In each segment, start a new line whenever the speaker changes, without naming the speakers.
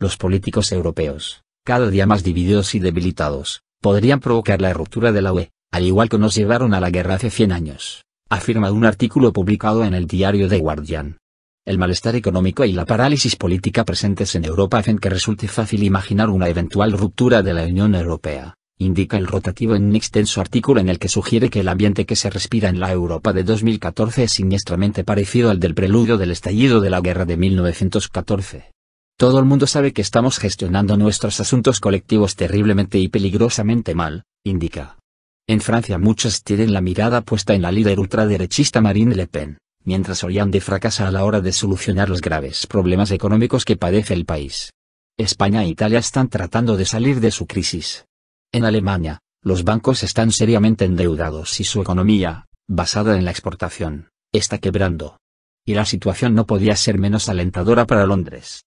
los políticos europeos, cada día más divididos y debilitados, podrían provocar la ruptura de la UE, al igual que nos llevaron a la guerra hace 100 años, afirma un artículo publicado en el diario The Guardian. El malestar económico y la parálisis política presentes en Europa hacen que resulte fácil imaginar una eventual ruptura de la Unión Europea, indica el rotativo en un extenso artículo en el que sugiere que el ambiente que se respira en la Europa de 2014 es siniestramente parecido al del preludio del estallido de la guerra de 1914. Todo el mundo sabe que estamos gestionando nuestros asuntos colectivos terriblemente y peligrosamente mal, indica. En Francia muchos tienen la mirada puesta en la líder ultraderechista Marine Le Pen, mientras Hollande fracasa a la hora de solucionar los graves problemas económicos que padece el país. España e Italia están tratando de salir de su crisis. En Alemania, los bancos están seriamente endeudados y su economía, basada en la exportación, está quebrando. Y la situación no podía ser menos alentadora para Londres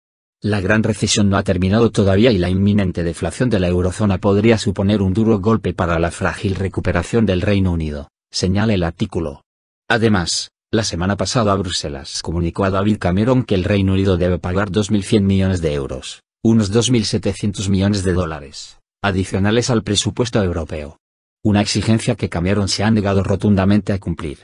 la gran recesión no ha terminado todavía y la inminente deflación de la eurozona podría suponer un duro golpe para la frágil recuperación del Reino Unido, señala el artículo. Además, la semana pasada Bruselas comunicó a David Cameron que el Reino Unido debe pagar 2.100 millones de euros, unos 2.700 millones de dólares, adicionales al presupuesto europeo. Una exigencia que Cameron se ha negado rotundamente a cumplir.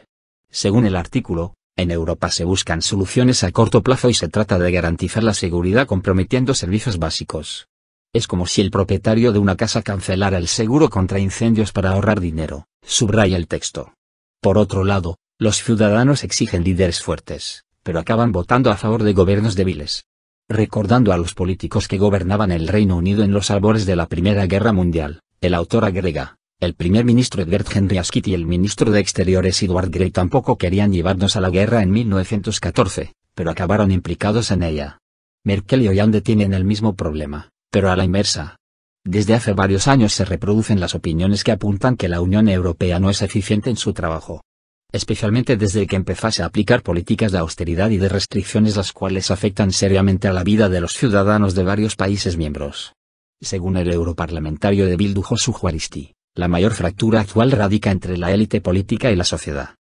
Según el artículo, en Europa se buscan soluciones a corto plazo y se trata de garantizar la seguridad comprometiendo servicios básicos. Es como si el propietario de una casa cancelara el seguro contra incendios para ahorrar dinero, subraya el texto. Por otro lado, los ciudadanos exigen líderes fuertes, pero acaban votando a favor de gobiernos débiles. Recordando a los políticos que gobernaban el Reino Unido en los albores de la Primera Guerra Mundial, el autor agrega, el primer ministro Edward Henry Asquith y el ministro de Exteriores Edward Grey tampoco querían llevarnos a la guerra en 1914, pero acabaron implicados en ella. Merkel y Hollande tienen el mismo problema, pero a la inversa. Desde hace varios años se reproducen las opiniones que apuntan que la Unión Europea no es eficiente en su trabajo. Especialmente desde que empezase a aplicar políticas de austeridad y de restricciones las cuales afectan seriamente a la vida de los ciudadanos de varios países miembros. Según el europarlamentario de Bildu Josu la mayor fractura actual radica entre la élite política y la sociedad.